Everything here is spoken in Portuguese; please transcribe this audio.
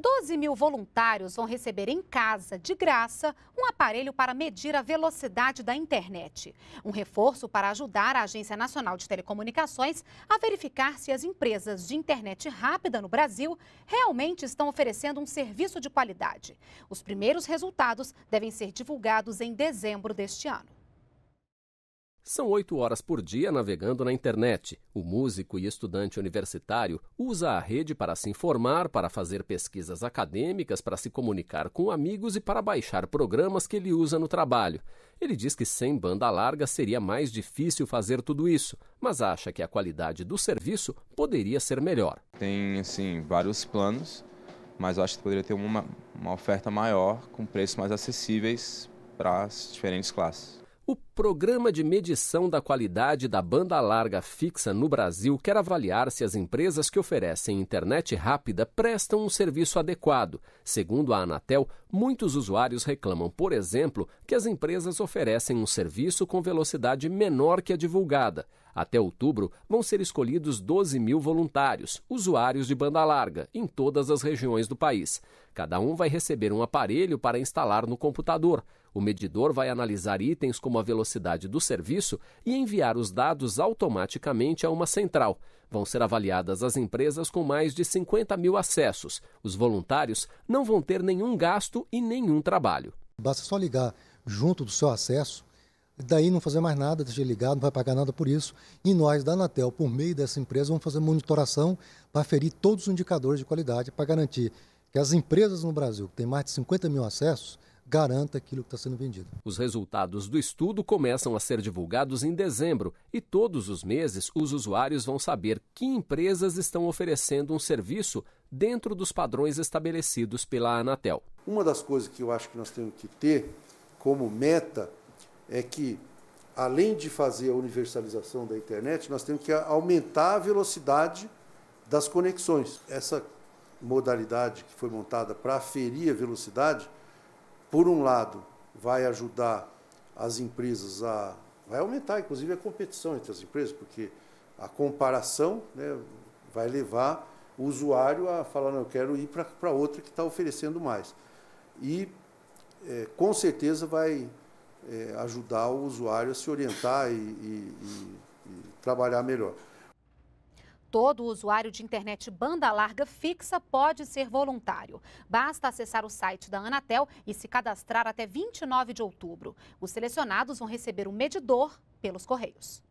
12 mil voluntários vão receber em casa, de graça, um aparelho para medir a velocidade da internet. Um reforço para ajudar a Agência Nacional de Telecomunicações a verificar se as empresas de internet rápida no Brasil realmente estão oferecendo um serviço de qualidade. Os primeiros resultados devem ser divulgados em dezembro deste ano. São oito horas por dia navegando na internet. O músico e estudante universitário usa a rede para se informar, para fazer pesquisas acadêmicas, para se comunicar com amigos e para baixar programas que ele usa no trabalho. Ele diz que sem banda larga seria mais difícil fazer tudo isso, mas acha que a qualidade do serviço poderia ser melhor. Tem, assim, vários planos, mas acho que poderia ter uma, uma oferta maior, com preços mais acessíveis para as diferentes classes. O Programa de Medição da Qualidade da Banda Larga Fixa no Brasil quer avaliar se as empresas que oferecem internet rápida prestam um serviço adequado. Segundo a Anatel, muitos usuários reclamam, por exemplo, que as empresas oferecem um serviço com velocidade menor que a divulgada. Até outubro, vão ser escolhidos 12 mil voluntários, usuários de banda larga, em todas as regiões do país. Cada um vai receber um aparelho para instalar no computador. O medidor vai analisar itens como a velocidade do serviço e enviar os dados automaticamente a uma central. Vão ser avaliadas as empresas com mais de 50 mil acessos. Os voluntários não vão ter nenhum gasto e nenhum trabalho. Basta só ligar junto do seu acesso daí não fazer mais nada, deixa ligado, não vai pagar nada por isso. E nós, da Anatel, por meio dessa empresa, vamos fazer monitoração para ferir todos os indicadores de qualidade, para garantir que as empresas no Brasil, que têm mais de 50 mil acessos, garanta aquilo que está sendo vendido. Os resultados do estudo começam a ser divulgados em dezembro e todos os meses os usuários vão saber que empresas estão oferecendo um serviço dentro dos padrões estabelecidos pela Anatel. Uma das coisas que eu acho que nós temos que ter como meta é que, além de fazer a universalização da internet, nós temos que aumentar a velocidade das conexões. Essa modalidade que foi montada para aferir a velocidade por um lado, vai ajudar as empresas a. vai aumentar, inclusive, a competição entre as empresas, porque a comparação né, vai levar o usuário a falar: não, eu quero ir para outra que está oferecendo mais. E, é, com certeza, vai é, ajudar o usuário a se orientar e, e, e, e trabalhar melhor. Todo usuário de internet banda larga fixa pode ser voluntário. Basta acessar o site da Anatel e se cadastrar até 29 de outubro. Os selecionados vão receber um medidor pelos correios.